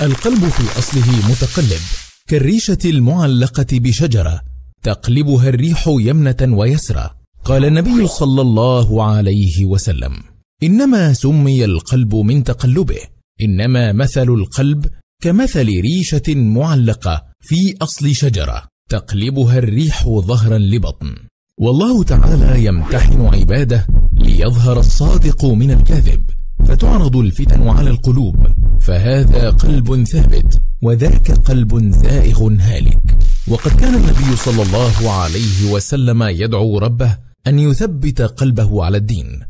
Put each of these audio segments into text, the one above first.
القلب في أصله متقلب كالريشة المعلقة بشجرة تقلبها الريح يمنة ويسرى قال النبي صلى الله عليه وسلم إنما سمي القلب من تقلبه إنما مثل القلب كمثل ريشة معلقة في أصل شجرة تقلبها الريح ظهرا لبطن والله تعالى يمتحن عباده ليظهر الصادق من الكاذب فتعرض الفتن على القلوب فهذا قلب ثابت وذاك قلب زائغ هالك وقد كان النبي صلى الله عليه وسلم يدعو ربه أن يثبت قلبه على الدين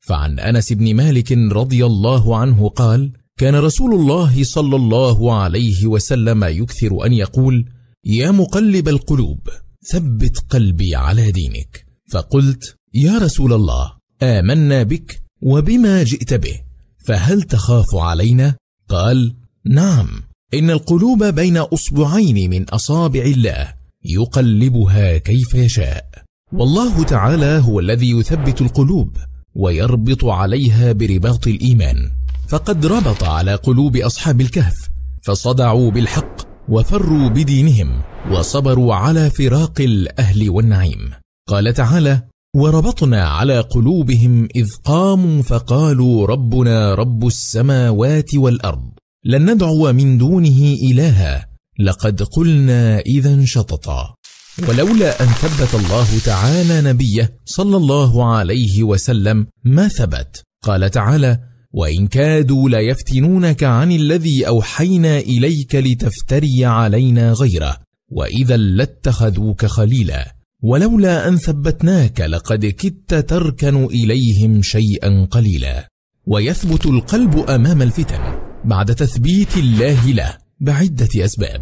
فعن أنس بن مالك رضي الله عنه قال كان رسول الله صلى الله عليه وسلم يكثر أن يقول يا مقلب القلوب ثبت قلبي على دينك فقلت يا رسول الله آمنا بك وبما جئت به فهل تخاف علينا؟ قال نعم إن القلوب بين أصبعين من أصابع الله يقلبها كيف يشاء والله تعالى هو الذي يثبت القلوب ويربط عليها برباط الإيمان فقد ربط على قلوب أصحاب الكهف فصدعوا بالحق وفروا بدينهم وصبروا على فراق الأهل والنعيم قال تعالى وربطنا على قلوبهم إذ قاموا فقالوا ربنا رب السماوات والأرض لن ندعو من دونه إلها لقد قلنا إذا شططا ولولا أن ثبت الله تعالى نبيه صلى الله عليه وسلم ما ثبت قال تعالى وإن كادوا ليفتنونك عن الذي أوحينا إليك لتفتري علينا غيره وإذا لاتخذوك خليلا ولولا أن ثبتناك لقد كدت تركن إليهم شيئا قليلا ويثبت القلب أمام الفتن بعد تثبيت الله له بعدة أسباب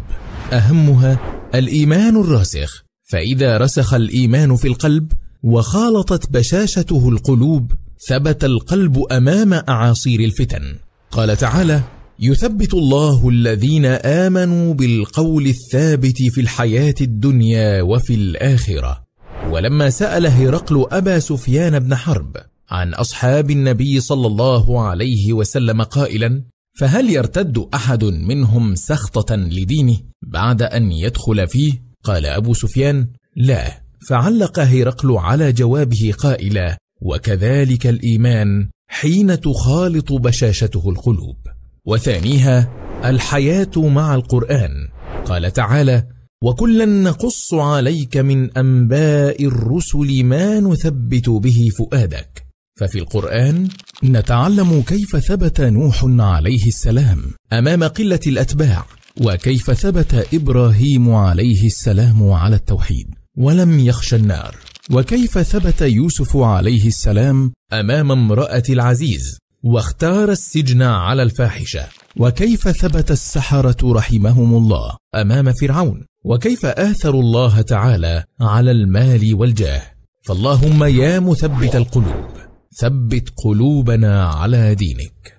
أهمها الإيمان الراسخ فإذا رسخ الإيمان في القلب وخالطت بشاشته القلوب ثبت القلب أمام أعاصير الفتن قال تعالى يثبت الله الذين آمنوا بالقول الثابت في الحياة الدنيا وفي الآخرة ولما سأل هرقل أبا سفيان بن حرب عن أصحاب النبي صلى الله عليه وسلم قائلا فهل يرتد أحد منهم سخطة لدينه بعد أن يدخل فيه؟ قال أبو سفيان لا فعلق هرقل على جوابه قائلا وكذلك الإيمان حين تخالط بشاشته القلوب وثانيها الحياة مع القرآن قال تعالى وكلا نقص عليك من أنباء الرسل ما نثبت به فؤادك ففي القرآن نتعلم كيف ثبت نوح عليه السلام أمام قلة الأتباع وكيف ثبت إبراهيم عليه السلام على التوحيد ولم يخشى النار وكيف ثبت يوسف عليه السلام أمام امرأة العزيز واختار السجن على الفاحشة وكيف ثبت السحرة رحمهم الله أمام فرعون وكيف آثروا الله تعالى على المال والجاه فاللهم يا مثبت القلوب ثبت قلوبنا على دينك